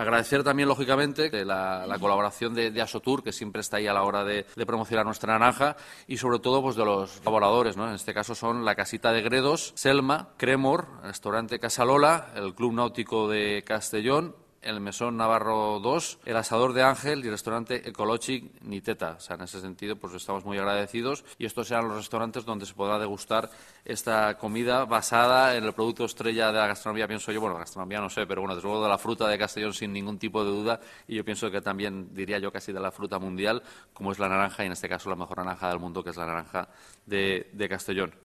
Agradecer también, lógicamente, la, la colaboración de, Asotur, que siempre está ahí a la hora de, promocionar nuestra naranja, y sobre todo pues, de los colaboradores. En este caso son la Casita de Gredos, Selma, Cremor, Restaurante Casalola, el Club Náutico de Castellón, el Mesón Navarro 2, el Asador de Ángel y el restaurante Ecologic Niteta. O sea, en ese sentido, pues estamos muy agradecidos y estos serán los restaurantes donde se podrá degustar esta comida basada en el producto estrella de la gastronomía, pienso yo, bueno, gastronomía no sé, pero bueno, desde luego de la fruta de Castellón sin ningún tipo de duda y yo pienso que también, diría yo, casi de la fruta mundial, como es la naranja y en este caso la mejor naranja del mundo, que es la naranja de Castellón.